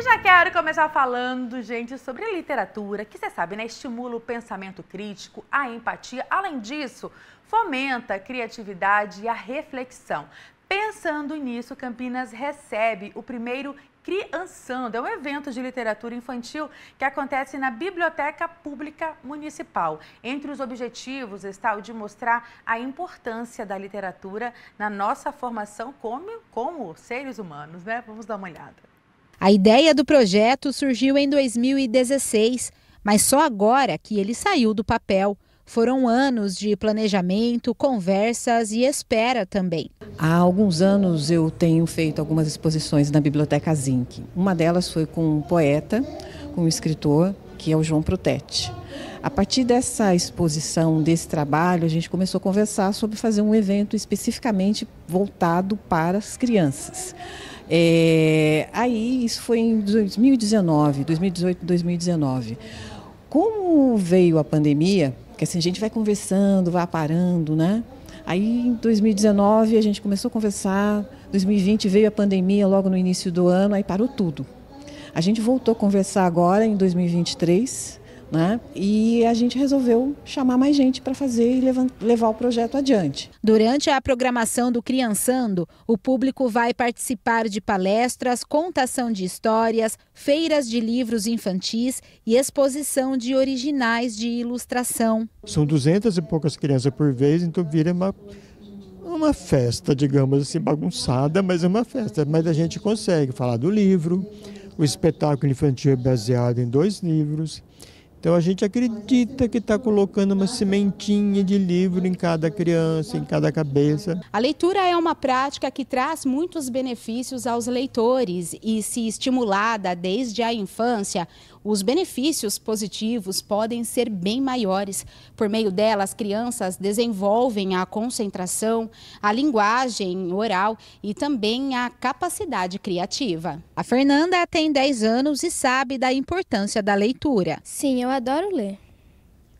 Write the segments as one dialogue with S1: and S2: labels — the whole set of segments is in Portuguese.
S1: E já quero é começar falando, gente, sobre literatura, que você sabe, né? Estimula o pensamento crítico, a empatia. Além disso, fomenta a criatividade e a reflexão. Pensando nisso, Campinas recebe o primeiro Criançando. É um evento de literatura infantil que acontece na Biblioteca Pública Municipal. Entre os objetivos está o de mostrar a importância da literatura na nossa formação como, como seres humanos, né? Vamos dar uma olhada.
S2: A ideia do projeto surgiu em 2016, mas só agora que ele saiu do papel. Foram anos de planejamento, conversas e espera também.
S3: Há alguns anos eu tenho feito algumas exposições na Biblioteca Zinc. Uma delas foi com um poeta, com um escritor, que é o João Protetti. A partir dessa exposição, desse trabalho, a gente começou a conversar sobre fazer um evento especificamente voltado para as crianças. É, aí, isso foi em 2019, 2018, 2019. Como veio a pandemia, que assim, a gente vai conversando, vai parando, né? Aí, em 2019, a gente começou a conversar. 2020 veio a pandemia logo no início do ano, aí parou tudo. A gente voltou a conversar agora, em 2023, né? E a gente resolveu chamar mais gente para fazer e levar, o projeto adiante. Durante a programação do
S2: Criançando, o público vai participar de palestras, contação de histórias, feiras de livros infantis e exposição de originais de ilustração.
S4: São duzentas e poucas crianças por vez, então vira uma uma festa, digamos assim, bagunçada, mas é uma festa. Mas a gente consegue falar do livro, o espetáculo infantil é baseado em dois livros, então a gente acredita que está colocando uma sementinha de livro em cada criança, em cada cabeça.
S2: A leitura é uma prática que traz muitos benefícios aos leitores e, se estimulada desde a infância, os benefícios positivos podem ser bem maiores. Por meio dela, as crianças desenvolvem a concentração, a linguagem oral e também a capacidade criativa. A Fernanda tem 10 anos e sabe da importância da leitura. Sim, eu adoro ler.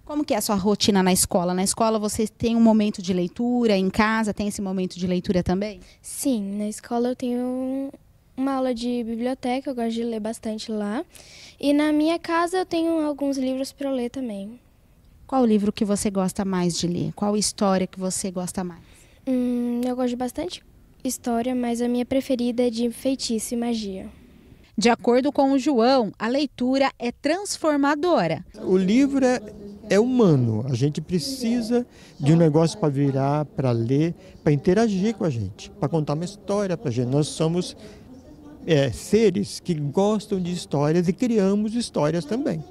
S2: Como que é a sua rotina na escola? Na escola você tem um momento de leitura, em casa tem esse momento de leitura também? Sim, na escola eu tenho uma aula de biblioteca, eu gosto de ler bastante lá. E na minha casa eu tenho alguns livros para ler também. Qual livro que você gosta mais de ler? Qual história que você gosta mais? Hum, eu gosto de bastante história, mas a minha preferida é de feitiço e magia. De acordo com o João, a leitura é transformadora.
S4: O livro é, é humano. A gente precisa de um negócio para virar, para ler, para interagir com a gente, para contar uma história para a gente. Nós somos é, seres que gostam de histórias e criamos histórias também.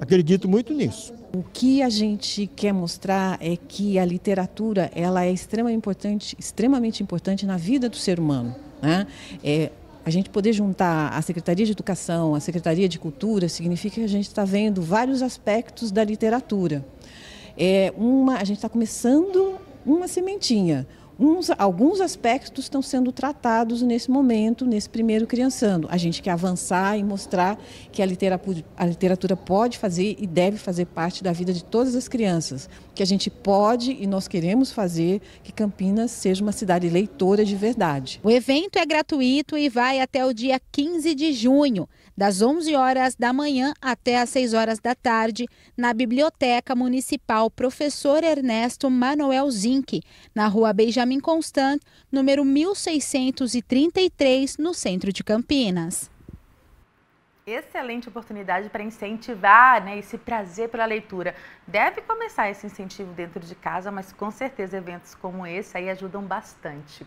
S4: Acredito muito nisso. O que a
S3: gente quer mostrar é que a literatura ela é extremamente importante, extremamente importante na vida do ser humano. Né? É, a gente poder juntar a Secretaria de Educação, a Secretaria de Cultura, significa que a gente está vendo vários aspectos da literatura. É uma, a gente está começando uma sementinha, Alguns, alguns aspectos estão sendo tratados nesse momento, nesse primeiro criançando. A gente quer avançar e mostrar que a literatura, a literatura pode fazer e deve fazer parte da vida de todas as crianças. Que a gente pode e nós queremos fazer que Campinas seja uma cidade leitora de verdade. O evento é gratuito e vai até o dia 15 de junho,
S2: das 11 horas da manhã até às 6 horas da tarde, na Biblioteca Municipal Professor Ernesto Manuel Zinck, na rua Benjamin. Benjamin Constant, número 1633, no centro de Campinas.
S1: Excelente oportunidade para incentivar né, esse prazer pela leitura. Deve começar esse incentivo dentro de casa, mas com certeza eventos como esse aí ajudam bastante.